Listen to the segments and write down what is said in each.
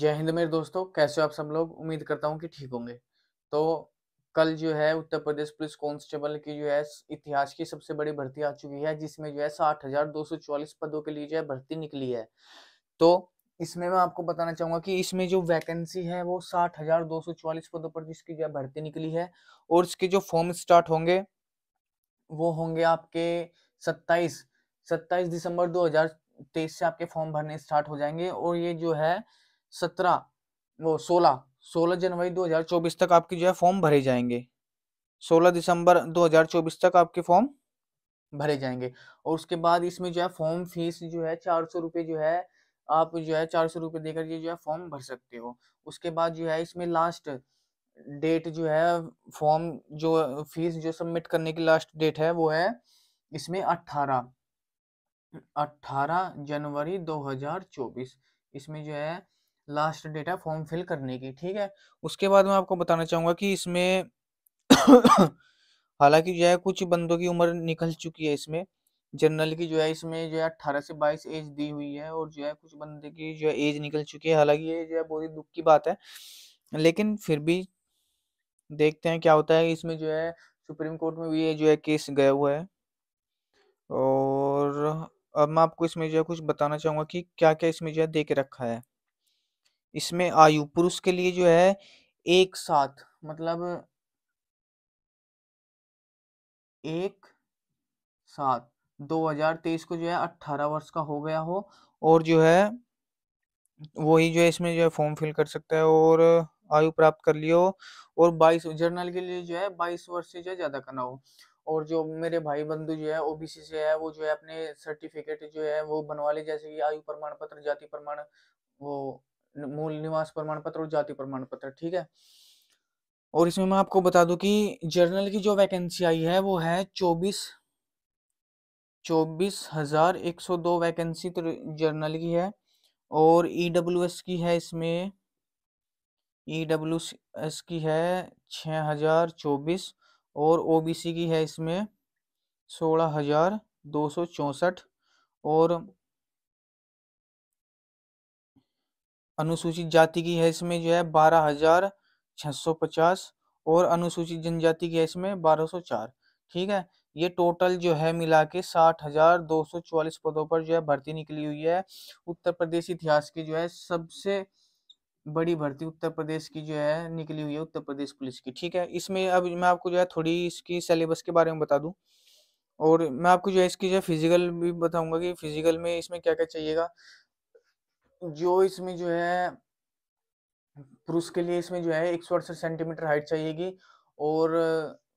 जय हिंद मेरे दोस्तों कैसे हो आप सब लोग उम्मीद करता हूँ कि ठीक होंगे तो कल जो है उत्तर प्रदेश पुलिस कांस्टेबल की जो है इतिहास की सबसे बड़ी भर्ती आ चुकी है जिसमें जो है साठ हजार दो सौ चौवालीस पदों के लिए जो है भर्ती निकली है तो इसमें मैं आपको बताना चाहूंगा कि इसमें जो वैकेंसी है वो साठ हजार दो सौ चौवालीस पदों पर जिसकी जो है भर्ती निकली है और इसके जो फॉर्म स्टार्ट होंगे वो होंगे आपके सत्ताईस सत्ताईस दिसंबर दो हजार तेईस से आपके फॉर्म भरने स्टार्ट हो जाएंगे और ये जो है सत्रह वो सोलह सोलह जनवरी दो हजार चौबीस तक आपके जो है फॉर्म भरे जाएंगे सोलह दिसंबर दो हजार चौबीस तक आपके फॉर्म भरे जाएंगे और उसके बाद इसमें जो है फॉर्म फीस जो है चार सौ रुपये जो है आप जो है चार सौ रुपये देकर ये जो है फॉर्म भर सकते हो उसके बाद जो है इसमें लास्ट डेट जो है फॉर्म जो फीस जो सबमिट करने की लास्ट डेट है वो है इसमें अट्ठारह अट्ठारह जनवरी दो हजार चौबीस इसमें जो है लास्ट डेटा फॉर्म फिल करने की ठीक है उसके बाद मैं आपको बताना चाहूँगा कि इसमें हालांकि जो है कुछ बंदों की उम्र निकल चुकी है इसमें जनरल की जो है इसमें जो है अट्ठारह से बाईस एज दी हुई है और जो है कुछ बंदे की जो है एज निकल चुकी है हालांकि ये जो है बहुत ही दुख की बात है लेकिन फिर भी देखते हैं क्या होता है इसमें जो है सुप्रीम कोर्ट में भी ये जो है केस गया हुआ है और अब मैं आपको इसमें जो है कुछ बताना चाहूँगा कि क्या क्या इसमें जो है दे के रखा है इसमें आयु पुरुष के लिए जो है एक साथ मतलब एक साथ 2023 को जो है 18 वर्ष का हो गया हो और जो है वही जो है इसमें जो है फॉर्म फिल कर सकता है और आयु प्राप्त कर लियो और 22 जर्नल के लिए जो है 22 वर्ष से जो है ज्यादा करना हो और जो मेरे भाई बंधु जो है ओबीसी से है वो जो है अपने सर्टिफिकेट जो है वो बनवा ले जैसे कि आयु प्रमाण पत्र जाति प्रमाण वो मूल निवास प्रमाण पत्र और जाति प्रमाण पत्र ठीक है और इसमें मैं आपको बता दूं कि जर्नल की जो वैकेंसी आई है वो है चौबीस चौबीस हजार एक सौ दो वैकेंसी तो जर्नल की है और ई डब्ल्यू एस की है इसमें ई डब्ल्यू एस की है छः हजार चौबीस और ओ बी सी की है इसमें सोलह हजार दो सौ चौंसठ और अनुसूचित जाति की है इसमें जो है बारह हजार छह सौ पचास और अनुसूचित जनजाति की है इसमें बारह सौ चार ठीक है ये टोटल जो है मिला के साठ हजार दो सौ चौवालीस पदों पर जो है भर्ती निकली हुई है उत्तर प्रदेश इतिहास की जो है सबसे बड़ी भर्ती उत्तर प्रदेश की जो है निकली हुई है उत्तर प्रदेश पुलिस की ठीक है इसमें अब मैं आपको जो है थोड़ी इसकी सिलेबस के बारे में बता दूं और मैं आपको जो है इसकी जो है फिजिकल भी बताऊंगा कि फिजिकल में इसमें क्या क्या चाहिएगा जो इसमें जो है पुरुष के लिए इसमें जो है एक सौ अड़सठ सेंटीमीटर हाइट चाहिएगी और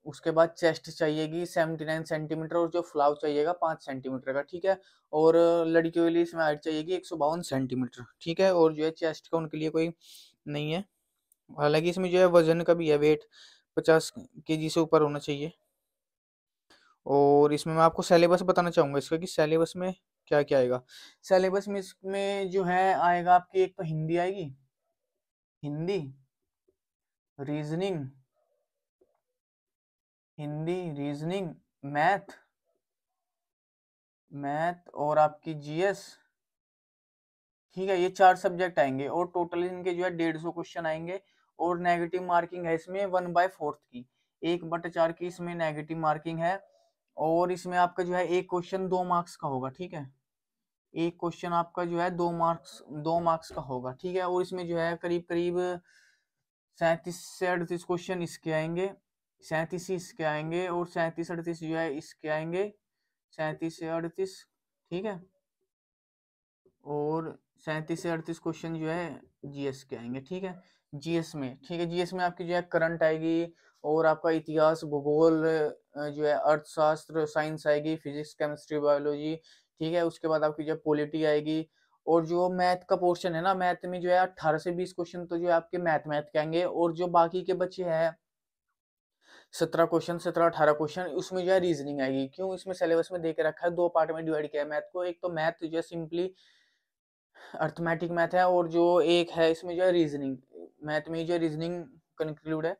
उसके बाद चेस्ट चाहिएगी सेवेंटी नाइन सेंटीमीटर और जो फ्लाव चाहिएगा पाँच सेंटीमीटर का ठीक है और लड़कियों के लिए इसमें हाइट चाहिएगी एक सौ बावन सेंटीमीटर ठीक है और जो है चेस्ट का उनके लिए कोई नहीं है हालांकि इसमें जो है वजन का भी है वेट पचास के से ऊपर होना चाहिए और इसमें मैं आपको सेलेबस बताना चाहूँगा इसका कि सेलेबस में क्या क्या आएगा सिलेबस में इसमें जो है आएगा आपकी एक तो हिंदी आएगी Hindi reasoning Hindi reasoning math math और आपकी जीएस ठीक है ये चार सब्जेक्ट आएंगे और टोटल इनके जो है डेढ़ सौ क्वेश्चन आएंगे और नेगेटिव मार्किंग है इसमें वन बाय फोर्थ की एक बट चार की इसमें नेगेटिव मार्किंग है और इसमें आपका जो है एक क्वेश्चन दो मार्क्स का होगा ठीक है एक क्वेश्चन आपका जो है दो मार्क्स दो मार्क्स का होगा ठीक है और इसमें जो है करीब करीब सैंतीस से अड़तीस क्वेश्चन इसके आएंगे सैंतीस ही इसके आएंगे और सैंतीस अड़तीस जो है इसके आएंगे सैंतीस से अड़तीस ठीक है और सैंतीस से अड़तीस क्वेश्चन जो है जीएस के आएंगे ठीक है जीएस में ठीक है जीएस में आपकी जो है करंट आएगी और आपका इतिहास भूगोल जो है अर्थशास्त्र साइंस आएगी फिजिक्स केमिस्ट्री बायोलॉजी ठीक है उसके बाद आपकी जो पॉलिटी आएगी और जो मैथ का पोर्शन है ना मैथ में जो है अट्ठारह से बीस क्वेश्चन तो जो है आपके मैथ मैथ के आएंगे और जो बाकी के बच्चे हैं सत्रह क्वेश्चन सत्रह अठारह क्वेश्चन उसमें जो है रीजनिंग आएगी क्यों इसमें सिलेबस में दे के रखा है दो पार्ट में डिवाइड किया है मैथ को एक तो मैथ जो है सिंपली अर्थमेटिक मैथ है और जो एक है इसमें जो है रीजनिंग मैथ में जो रीजनिंग कंक्लूड है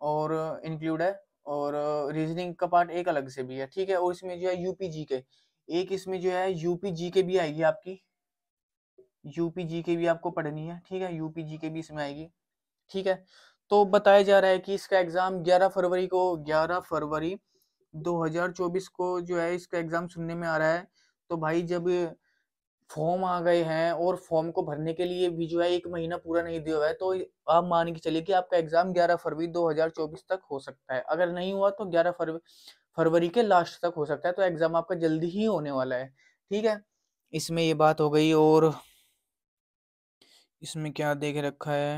और इंक्लूड है और रीजनिंग uh, का पार्ट एक अलग से भी है ठीक है और इसमें जो है जी के एक इसमें जो है जी के भी आएगी आपकी जी के भी आपको पढ़नी है ठीक है जी के भी इसमें आएगी ठीक है तो बताया जा रहा है कि इसका एग्जाम 11 फरवरी को 11 फरवरी 2024 को जो है इसका एग्जाम सुनने में आ रहा है तो भाई जब फॉर्म आ गए हैं और फॉर्म को भरने के लिए भी जो है एक महीना पूरा नहीं दिया हुआ है तो आप मान के चलिए कि आपका एग्जाम 11 फरवरी 2024 तक हो सकता है अगर नहीं हुआ तो 11 फरवरी फरवरी के लास्ट तक हो सकता है तो एग्जाम आपका जल्दी ही होने वाला है ठीक है इसमें ये बात हो गई और इसमें क्या देख रखा है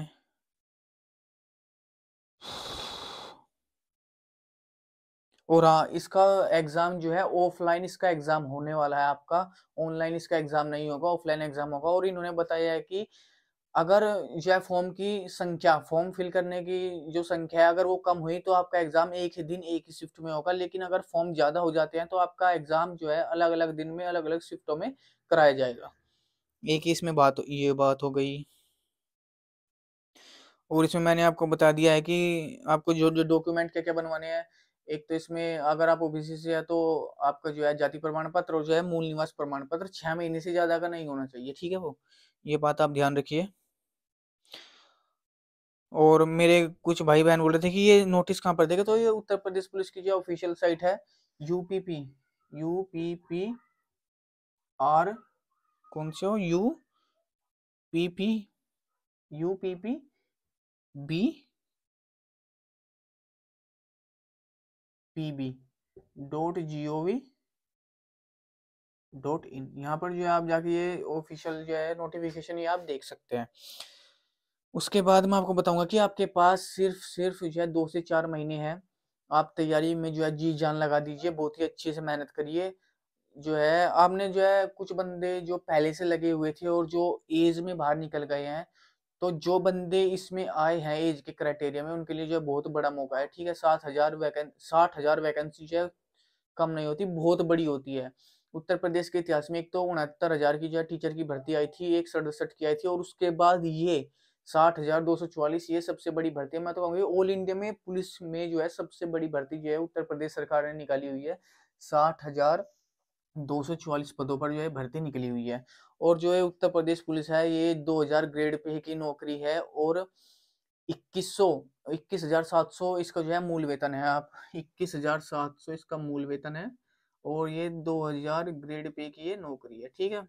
और हाँ इसका एग्ज़ाम जो है ऑफलाइन इसका एग्ज़ाम होने वाला है आपका ऑनलाइन इसका एग्ज़ाम नहीं होगा ऑफलाइन एग्ज़ाम होगा और इन्होंने बताया है कि अगर यह फॉर्म की संख्या फॉर्म फिल करने की जो संख्या है अगर वो कम हुई तो आपका एग्ज़ाम एक ही दिन एक ही शिफ्ट में होगा लेकिन अगर फॉर्म ज़्यादा हो जाते हैं तो आपका एग्ज़ाम जो है अलग अलग दिन में अलग अलग शिफ्टों में कराया जाएगा एक ही इसमें बात ये बात हो गई और इसमें मैंने आपको बता दिया है कि आपको जो जो डॉक्यूमेंट क्या क्या बनवाने हैं एक तो इसमें अगर आप ओबीसी से है तो आपका जो है जाति प्रमाण पत्र और जो है मूल निवास प्रमाण पत्र छह महीने से ज्यादा का नहीं होना चाहिए ठीक है वो ये बात आप ध्यान रखिए और मेरे कुछ भाई बहन बोल रहे थे कि ये नोटिस कहाँ पर देगा तो ये उत्तर प्रदेश पुलिस की जो ऑफिशियल साइट है यूपीपी यूपीपी आर कौन से हो U P P U P P B PB dot G O V dot in यहाँ पर जो है आप जाके ये ऑफिशियल जो है नोटिफिकेशन ये आप देख सकते हैं उसके बाद मैं आपको बताऊंगा कि आपके पास सिर्फ सिर्फ जो है दो से चार महीने हैं आप तैयारी में जो है जी जान लगा दीजिए बहुत ही अच्छे से मेहनत करिए जो है आपने जो है कुछ बंदे जो पहले से लगे हुए थे और जो एज में बाहर निकल गए हैं तो जो बंदे इसमें आए हैं एज के क्राइटेरिया में उनके लिए जो है बहुत बड़ा मौका है ठीक है सात हजार वैकें साठ हजार वैकेंसी जो है कम नहीं होती बहुत बड़ी होती है उत्तर प्रदेश के इतिहास में एक तो उनहत्तर हजार की जो है टीचर की भर्ती आई थी एक सड़सठ की आई थी और उसके बाद ये साठ हजार दो सौ चौवालीस ये सबसे बड़ी भर्ती है मैं तो कहूँगी ऑल इंडिया में पुलिस में जो है सबसे बड़ी भर्ती जो है उत्तर प्रदेश सरकार ने निकाली हुई है साठ हजार दो सौ चौवालीस पदों पर जो है भर्ती निकली हुई है और जो है उत्तर प्रदेश पुलिस है ये 2000 ग्रेड पे की नौकरी है और 2100 21,700 इसका जो है मूल वेतन है आप 21,700 इसका मूल वेतन है और ये 2000 ग्रेड पे की ये नौकरी है ठीक है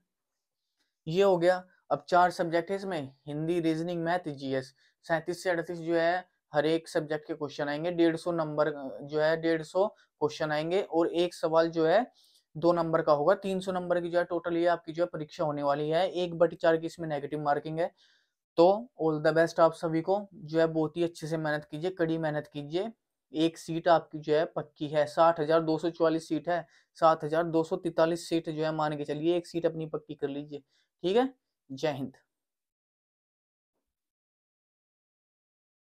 ये हो गया अब चार सब्जेक्ट है इसमें हिंदी रीजनिंग मैथ जीएस सैंतीस से अड़तीस जो है हर एक सब्जेक्ट के क्वेश्चन आएंगे डेढ़ सौ नंबर जो है डेढ़ सौ क्वेश्चन आएंगे और एक सवाल जो है दो नंबर का होगा तीन सौ नंबर की जो है टोटल ये आपकी जो है परीक्षा होने वाली है एक बटी चार की इसमें नेगेटिव मार्किंग है तो ऑल द बेस्ट आप सभी को जो है बहुत ही अच्छे से मेहनत कीजिए कड़ी मेहनत कीजिए एक सीट आपकी जो है पक्की है साठ हजार दो सौ चौवालीस सीट है सात हजार दो सौ तैतालीस सीट जो है मान के चलिए एक सीट अपनी पक्की कर लीजिए ठीक है जय हिंद